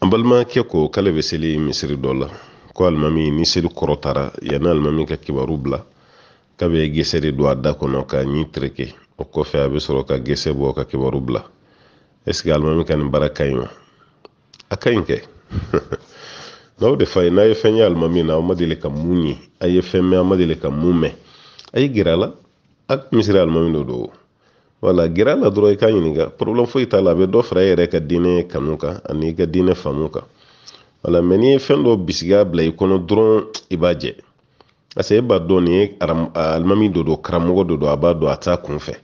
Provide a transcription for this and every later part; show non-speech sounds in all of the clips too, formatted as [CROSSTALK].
an balimakɛ ko k'ale bɛ seli misiri dɔ la ko alimami ni seli kɔrɔtara yanni alimami ka kibaru bila k'a be gesɛ de don a da kɔnɔ k'a ɲi tereke o kɔfɛ a be sɔrɔ ka gese bɔ ka kibaru bila ɛseke alimami ka nin baara ka ɲi wa a ka ɲi kɛ [LAUGHS] n'aw de fa ye n'a ye fɛn ye alimami na aw ma deli ka mun ye a ye fɛn mɛn a ma deli ka mun mɛn a ye gɛrɛ a la a misiri alimami de don wala gɛrɛ la dɔrɔn i k'a ɲininka problème foyi t'a la a bɛ dɔ fara i yɛrɛ ka diinɛ kanu kan ani i ka diinɛ faamu kan wala mɛ n'i ye fɛn dɔ bisigi bila i kɔnɔ dɔrɔn i b'a jɛ parce que e b'a dɔn nin ye alimami dɔ don karamɔgɔ dɔ don a b'a dɔn a t'a kun fɛ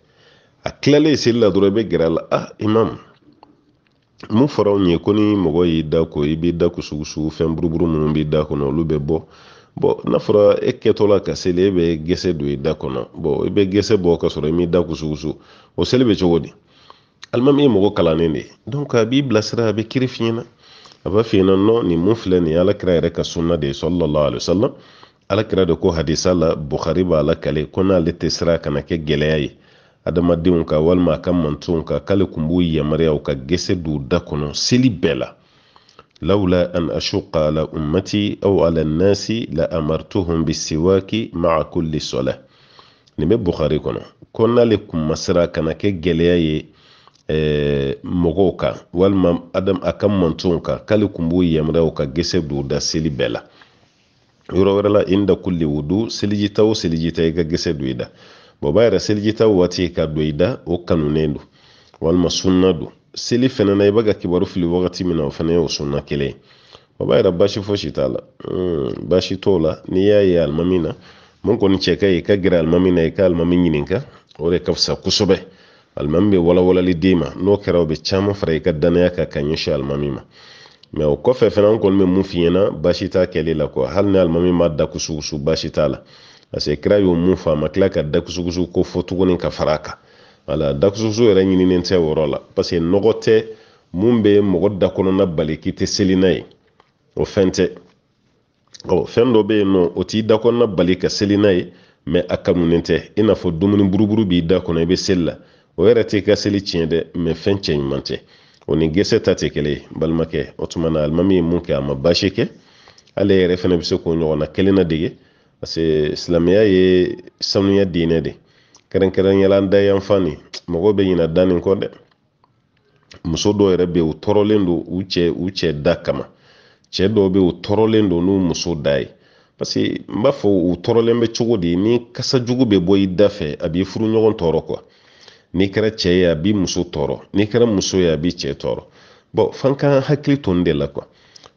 a tilalen seli la dɔrɔn i bɛ gɛrɛ a la ah imam mun fɔra anw ye ko ni mɔgɔ y'i da ko i b'i da ko fɛn buruburu minnu b'i da kɔnɔ olu bɛ bɔ bɔn n'a fɔra e kɛtɔla ka seli e bɛ gɛsɛ don i da kɔnɔ bɔn i bɛ gɛsɛ bɔ ka sɔrɔ i m'i da kusugusu o seli bɛ cogo di alimami ye mɔgɔ kalannen de ye donc a b'i bilasira a bɛ kiri f'i ɲɛna a b'a f'i ɲɛna nɔ nin mun filɛ nin ye alakira yɛrɛ ka sunna de ye sɔlɔlɔ alisalam alakira de ko hadisa la bukhari b'a la kale ko n'ale tɛ sira kana kɛ gɛlɛya ye adamadenw ka walima a ka mantonw kan k'ale tun b'u yamaruya u ka gɛsɛ don u da kɔnɔ seli bɛɛ la لولا أن أشق على أمتي أو على الناس لأمرتهم بالسواك مع كل صلاة nin bɛ bukari kɔnɔ kɔnɔna le kunmasira kana kɛ gɛlɛya ye mɔgɔw kan walima adam a ka mantonw kan k'ale kun b'u yamaruya ka gese don u da seli bɛɛ la yɔrɔ wɛrɛ la i da kulli wudu selijita o selijita i ka seli fɛnɛ na i bɛ ka kibaru fili wagati min na o fana ye o sunna kelen ye o b'a yira basi fosi t'a la mm, basi t'o la n'i y'a ye alimami na mun kɔni cɛ ka ɲi i ka gɛrɛ alimami na i ka alimami ɲininka o de ka fisa kosɛbɛ alimami bɛ walawalali d'i ma n'o kɛra o bɛ caman fara i ka danaya kan ka ɲɛsin alimami ma mɛ o kɔfɛ fana an kɔni bɛ mun f'i ɲɛna basi t'a kɛli la kɔ hali ni alimami ma da kusugusu basi t'a la parce que kira y'o mun fɔ a ma tila ka da kusugusu ko fɔ tuguni ka fara a kan wala dakusoso yɛrɛ ɲininen tɛ o yɔrɔ la paseke nɔgɔ tɛ mun bɛ mɔgɔ da bali k'i tɛ seli n'a ye o fɛn tɛ ɔ fɛn dɔ bɛ yen nɔ o t'i da bali ka seli n'a ye mɛ a kanunen tɛ i n'a fɔ dumuni buruburu b'i da kɔnɔ i bɛ seli la o yɛrɛ t'i ka seli tiɲɛ dɛ mɛ fɛn cɛ ɲuman tɛ o ni gese ta tɛ kelen ye balimakɛ o tuma na alimami ye mun kɛ a ma baasi kɛ ale yɛrɛ fana bɛ se k'o ɲɔgɔnna kelen na dege parce que silamɛya ye sanuya diinɛ de ye kɛrɛnkɛrɛnyala n da yanfan nin bɛ ɲina da kɔ dɛ muso dɔw yɛrɛ bɛ u tɔɔrɔlen don u cɛ u cɛ da kama cɛ dɔw bɛ u tɔɔrɔlen don n'u muso da ye parce n b'a fɔ u tɔɔrɔlen bɛ cogo di ni kasa bɛ bɔ i da fɛ a b'i furu ɲɔgɔn tɔɔrɔ kuwa n'i kɛra cɛ ye a b'i muso tɔɔrɔ n'i kɛra muso ye a b'i cɛ tɔɔrɔ bɔn fan kan hakili to n de la kuwa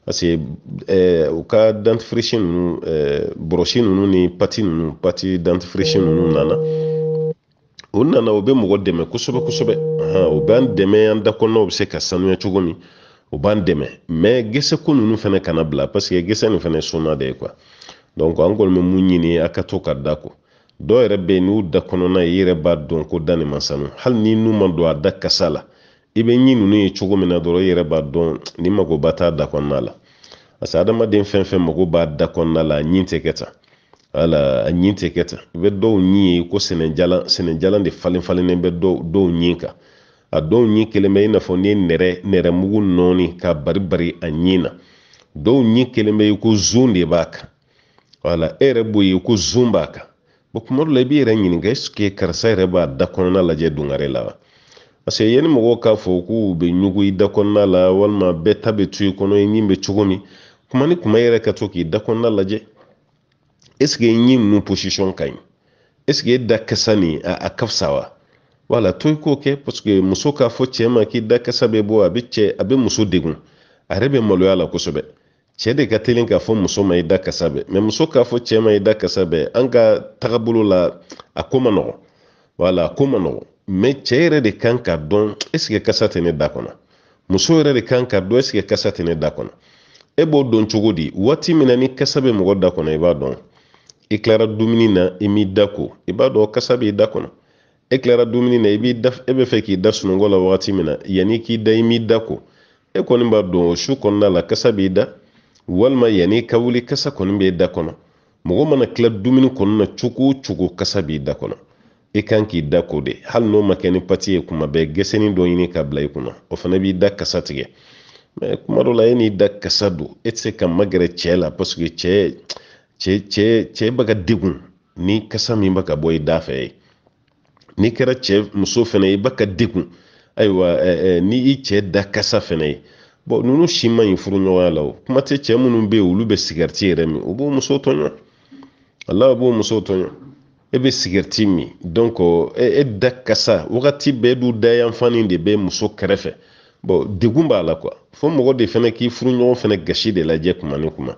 parce u ka dantifirisi ninnu eh, bɔrɔsi ni pati ninnu pati dantifirisi ninnu nana o nana o bɛ mɔgɔ dɛmɛ kosɛbɛ kosɛbɛ o b'an dɛmɛ an dakɔnɔnaw bɛ se ka sanuya cogo min o b'an dɛmɛ mɛ gese ko ninnu fana kana bila parce que gese nin fana ye sona de ye kuwa donc an kɔni bɛ mun ɲini a ka to ka da ko dɔw yɛrɛ bɛ yen n'u da kɔnɔna ye i yɛrɛ b'a dɔn ko da nin ma sanu hali ni n'u ma don a da kasa la i bɛ ɲi ninnu ye cogo min na dɔrɔn i yɛrɛ b'a dɔn ni magoba t'a da kɔnɔna la parce que adamaden fɛn fɛn mago b'a da kɔnɔna la a ɲi tɛ kɛ tan wala a ɲi tɛ kɛ tan i bɛ dɔw ɲi ye ko sɛnɛjalan sɛnɛjalan de falen falennen bɛ dɔw dɔw kan a dɔw ɲi kelen bɛ i n'a fɔ n'i ye nɛrɛ nɛrɛmugu nɔɔni k'a bari bari a ɲi na dɔw ɲi kelen bɛ ye ko zon de b'a kan wala e yɛrɛ b'o ye ko zon b'a kan bon kuma dɔ la i b'i yɛrɛ ɲininka ɛseke karisa yɛrɛ b'a da kɔnɔna lajɛ dongare la wa parce que yanni mɔgɔw k'a fɔ k'u bɛ ɲugu i da kɔnɔna la walima bɛɛ ta bɛ to i kɔnɔ i ɲi bɛ cogo min kuma ni kuma yɛrɛ ka to k'i da kɔnɔna lajɛ eseke n ɲi ninnu posisiyɔn ka ɲi da kasa nin a, a ka wa wala to i k'o kɛ paseke muso k'a fɔ cɛ ma k'i da kasa bɛ bɔ a bɛ cɛ a bɛ muso degun a yɛrɛ bɛ maloya la kosɛbɛ cɛ de ka teli k'a fɔ muso ma i da kasa bɛ mɛ muso k'a fɔ cɛ ma i da kasa bɛ an ka tagabolo la a ko ma nɔgɔn wala a ko ma nɔgɔn mɛ cɛ yɛrɛ de kan ka dɔn eseke kasa tɛ ne da kɔnɔ muso yɛrɛ de kan ka dɔn eseke kasa tɛ ne da kɔnɔ e b'o dɔn cogo di waati min na ni kasa bɛ mɔgɔ da kɔnɔ i e b'a dɔn i kilara dumuni na i m'i da ko i b'a dɔn kasa b'i da kɔnɔ e kilara dumuni na e bɛ fɛ k'i da sunɔgɔ la wagati min na yanni k'i da i m'i da ko e kɔni b'a dɔn o su kɔnɔna la kasa b'i da walima yanni ka wuli kasa kɔni b'i da kɔnɔ mɔgɔ mana kila dumuni kɔnɔna na cogo o cogo kasa b'i da kɔnɔ i kan k'i da ko de hali n'o ma kɛ ni pati ye kuma bɛɛ gɛsɛni dɔ ɲini ka bila i kunna o fana b'i da kasa tigɛ mɛ kuma dɔ la e n'i da kasa don e tɛ se ka magɛrɛ cɛ la paseke cɛ cɛ cɛ cɛ bɛ ka degun ni kasa min bɛ bɔ i da ye n'i kɛra cɛ muso fɛnɛ ye i bɛ ka degun ayiwa eh, eh, ni i cɛ da kasa fɛnɛ ye bɔn ninnu si ma ɲi furuɲɔgɔnya la o kuma tɛ cɛ minnu bɛ yen olu bɛ sigɛriti yɛrɛ min o b'o muso tɔɲɔ alaw b'o muso tɔɲɔ e bɛ sigɛriti min donc e, e da kasa wagati bɛɛ du da de bɛ muso kɛrɛfɛ bon degun b'a la kuwa fo mɔgɔ de fana k'i furuɲɔgɔn fana gasi de lajɛ kuma ni kuma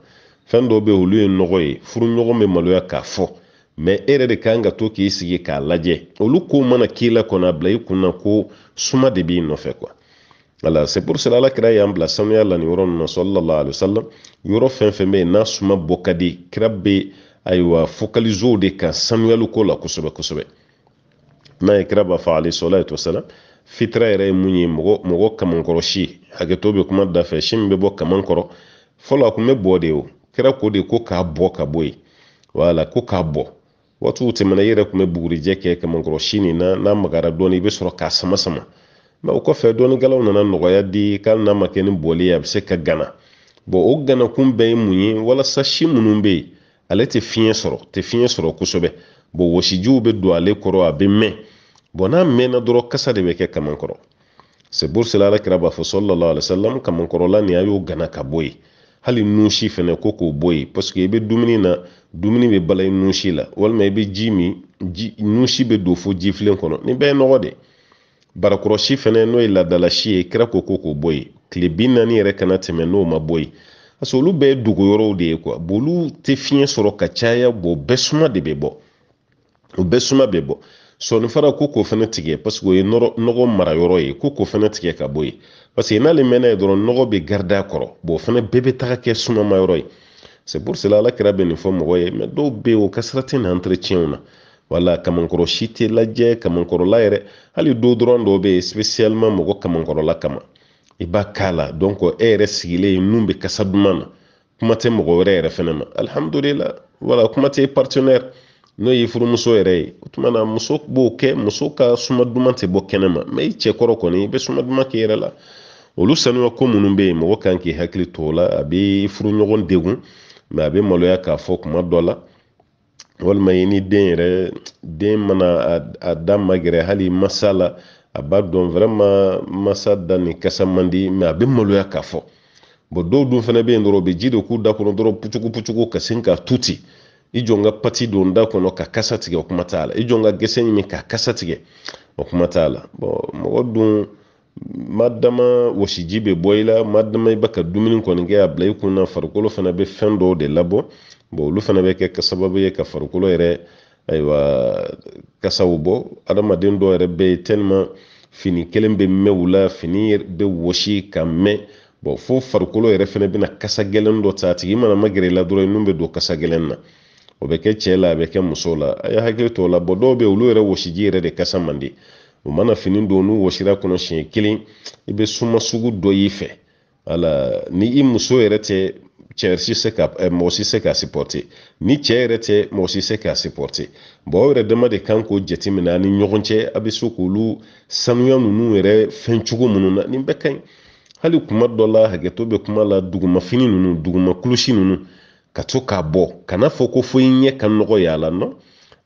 fɛn dɔw bɛ olu ye nɔgɔ ye furuɲɔgɔn bɛ maloya k'a fɔ mɛ e yɛrɛ de kan ka to k'i sigi k'a lajɛ olu kow mana k'i la a bila i kun ko suma de b'i nɔfɛ kuwa ala c'est pour cela ala kira y'an bila sanuya la nin yɔrɔ ninnu na sɔlɔlɔ alayhi wa sallam yɔrɔ fɛn fɛn bɛ yen n'a suma bɔ ka di kira bɛ ayiwa focaliser o de kan sanuyaliko la kosɛbɛ kosɛbɛ n'a ye kira b'a fɔ alayhi salatu wasalam fitira yɛrɛ ye mun ye mɔgɔ mɔgɔ kamankɔrɔ si hakɛto bɛ kuma da si min bɛ bɔ kaman fɔlɔ a tun bɛ bɔ de o kɛra ko de ko k'a bɔ ka bɔ yen wala ko k'a bɔ waatiw tɛmɛna i yɛrɛ tun bɛ bugurijɛ kɛ kamakɔrɔsi nin na n'a magara dɔɔni i bɛ sɔrɔ k'a sama sama mɛ o kɔfɛ dɔɔnigalaw nana nɔgɔya di k'ali n'a ma kɛ ni bɔli ye a bɛ se ka gana bɔn o ganakun bɛɛ ye mun ye walasa si minnu bɛ yen ale tɛ fiɲɛ sɔrɔ tɛ fiɲɛ sɔrɔ kosɛbɛ bɔn wɔsijiw bɛ don ale kɔrɔ a bɛ mɛn bɔn n'a mɛnna dɔrɔn kasa de bɛ kɛ kamankɔrɔ c'est pour cela alakira b'a fɔ sɔlɔlɔ alayisalam kamankɔrɔla nin a y'o gana ka bɔ yen hali nun si fɛnɛ ko k'o bɔ yen paseke i bɛ dumuni na dumuni bɛ bala i nun la walima i bɛ ji min ji bɛ don fo jifilen kɔnɔ nin bɛɛ ye nɔgɔ de barakɔrɔsi fɛnɛ n'o ye laadala ye kira ko ko k'o bɔ yen tile bi naani yɛrɛ kana tɛmɛ n'o ma bɔ yen parce que olu bɛɛ ye dogo de ye kuwa olu tɛ fiɲɛ sɔrɔ ka caya bɔn bɛɛ suma de bɛ bɔ o bɛɛ suma bɛ bɔ sɔni fara ko k'o fana tigɛ parce o ye nɔgɔ mara yɔrɔ ye ko k'o fana tigɛ ka bɔ yen parce n'ale mɛnna yen dɔrɔn nɔgɔ bɛ garida kɔrɔ bon o fana bɛɛ bɛ taga kɛ sumama yɔrɔ ye c'est pour cela ala kɛra bɛ nin fɔ mɔgɔ ye mɛ dɔw bɛ yen o kasara tɛ na entretien na wala kamankɔrɔ si tɛ lajɛ kamankɔrɔla yɛrɛ hali do dɔrɔn dɔw bɛ yen spécialement mɔgɔ kamankɔrɔla kama i e b'a k'a la donc e yɛrɛ sigilen ye nun bɛ kasa duman na kuma tɛ mɔgɔ wɛrɛ yɛrɛ fɛnɛ ma alihamudulila wala kuma tɛ partenaire n'o y'i furumuso yɛrɛ ye o tuma na muso b'o kɛ muso ka suma duman tɛ bɔ kɛnɛma mɛ i cɛkɔrɔ kɔni i bɛ suma duman k'i yɛrɛ la olu sanuya ko minnu bɛ yen mɔgɔ kan k'i hakili to o la a bɛ furuɲɔgɔn degun mɛ a bɛ maloya k'a fɔ kuma dɔ la walima i ni den yɛrɛ den mana a da magɛrɛ hali masa la a b'a dɔn vraiment masa da ni kasa man di mɛ a bɛ maloya k'a fɔ dɔw dun fana bɛ yen dɔrɔn u bɛ ji de k'u da kɔnɔ dɔrɔn pucugu pucugu ka sin k'a tu ten i jɔ n ka pati don da kɔnɔ ka kasa tigɛ o kuma t'a la i jɔ n ka gɛsɛ ɲini ka kasa tigɛ o kuma t'a la bɔn mɔgɔ dun madama wɔsiji bɛ bɔ i la madama i bɛ ka dumuni kɔni kɛ a bila i kun na farikolo fana bɛ fɛn dɔw de labɔ bɔn olu fana bɛ kɛ sababu ye ka farikolo yɛrɛ ayiwa kasaw bɔ adamaden dɔw yɛrɛ bɛ yen tɛlima fini kelen bɛ mɛn u la fini bɛ wɔsi ka mɛn bɔn fo farikolo yɛrɛ fana bɛna kasa gɛlɛn dɔ ta a tigi mana magɛrɛ i la dɔrɔn i nun bɛ don kasa gɛlɛn na o bɛ kɛ cɛ la a bɛ kɛ muso la a y'a hakili to la bɔn dɔw bɛ olu yɛrɛ wɔsiji yɛrɛ de kasa man di u mana fini don n'u wɔsira kɔnɔ siɲɛ kelen i bɛ suma sugu dɔ y'i fɛ wala ni i muso yɛrɛ tɛ cɛ se ka mɔgɔ ni cɛ yɛrɛ tɛ mɔgɔ se k'a supporter bon aw yɛrɛ dama de kan k'o jateminɛ ani ɲɔgɔn cɛ a bɛ se k'olu sanuya ninnu yɛrɛ fɛn cogo minnu na nin bɛɛ ka ɲi hali kuma dɔ la hakɛto bɛ kuma la dugumafini ninnu duguma kulusi ninnu ka to k'a bɔ kana fɔ ko fo i ɲɛ ka nɔgɔ y'a la nɔ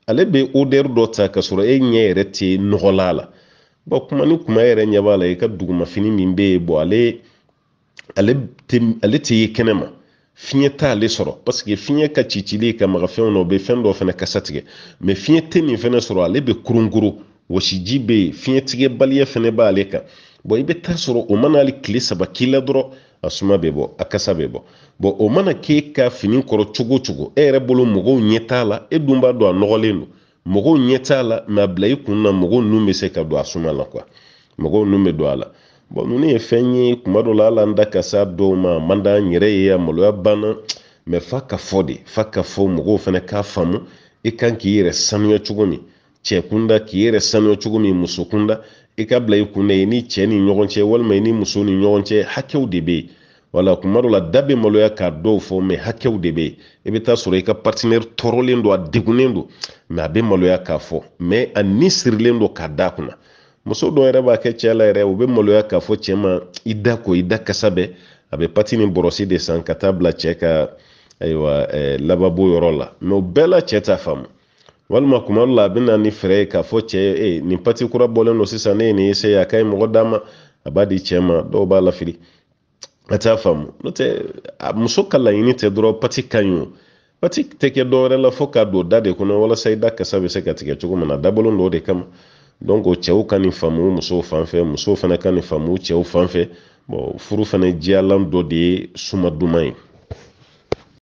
ale bɛ odɛri dɔ ta ka sɔrɔ e ɲɛ yɛrɛ tɛ nɔgɔla la bɔn kuma ni kuma yɛrɛ ɲɛ b'a la i e ka dugumafini min bɛ yen bɔn ale ale tɛ ale tɛ ye kɛnɛma fiɲɛ t'ale sɔrɔ paseke fiɲɛ ka cicili ka maga fɛnw na o bɛ fɛn dɔ fana kasa tigɛ mɛ fiɲɛ tɛ nin fɛnɛ sɔrɔ ale bɛ kurun kuru wɔsiji bɛ yen fiɲɛtigɛbaliya fɛnɛ b'ale kan bɔn i bɛ taa sɔrɔ o mana hali tile saba k'i la dɔrɔn a suma bɛ bɔ a kasa bɛ bɔ bɔn o mana k'e ka fini kɔrɔ cogo o cogo e yɛrɛ bolo mɔgɔw ɲɛ t'a la e dun b'a dɔn a nɔgɔlen don mɔgɔw ɲɛ t'a la mɛ a bila i kun na mɔgɔw nun bɛ se ka don a suma la kuwa mɔgɔw nun bɛ don a la bɔn ninnu ye fɛn ye kuma dɔ la hali an da ka s'a dɔw ma a man d'an yɛrɛ ye a maloya banna mɛ fa ka fɔ de fa ka fɔ mɔgɔw fana k'a faamu i kan k'i yɛrɛ sanuya cogo min cɛ kunda k'i yɛrɛ sanuya cogo min muso kunda i ka bila i kun na i ni cɛ ni ɲɔgɔn cɛ walima i ni muso ni ɲɔgɔn cɛ hakɛw de bɛ wala kuma dɔ la da bɛ maloya k'a dɔw fɔ mɛ hakɛw de bɛ yen i bɛ taa sɔrɔ i ka patinɛri tɔɔrɔlen don a degunnen don mɛ a bɛ maloya k'a fɔ mɛ a ni sirilen don k'a da kunna muso dɔw yɛrɛ b'a kɛ cɛ la yɛrɛ u bɛ maloya k'a fɔ cɛ ma i da ko i da kasa bɛɛ a bɛ pati ni bɔrɔsi de san ka taa bila cɛ ka ayiwa ɛɛ lababo yɔrɔ la mɛ o bɛɛ la cɛ t'a faamu walima kuma dɔ la a bɛna ni fɛɛrɛ ye k'a fɔ cɛ ye e nin pati kura bɔlen don sisan ne ye nin ese a ka ɲi mɔgɔ d'a ma a b'a di cɛ ma dɔw b'a lafili a t'a faamu n'o tɛ a muso ka laɲini tɛ dɔrɔn pati ka ɲi o pati tɛ kɛ dɔwɛrɛ la fo ka don da de kɔnɔ walasa i da kasa bɛ se ka tigɛ cogo min na dabɔlen don o de kama donc cɛw ka nin faamu musow fan fɛ musow fana ka nin faamu cɛw fan fɛ bon furu fana diyalan dɔ de ye suma duman ye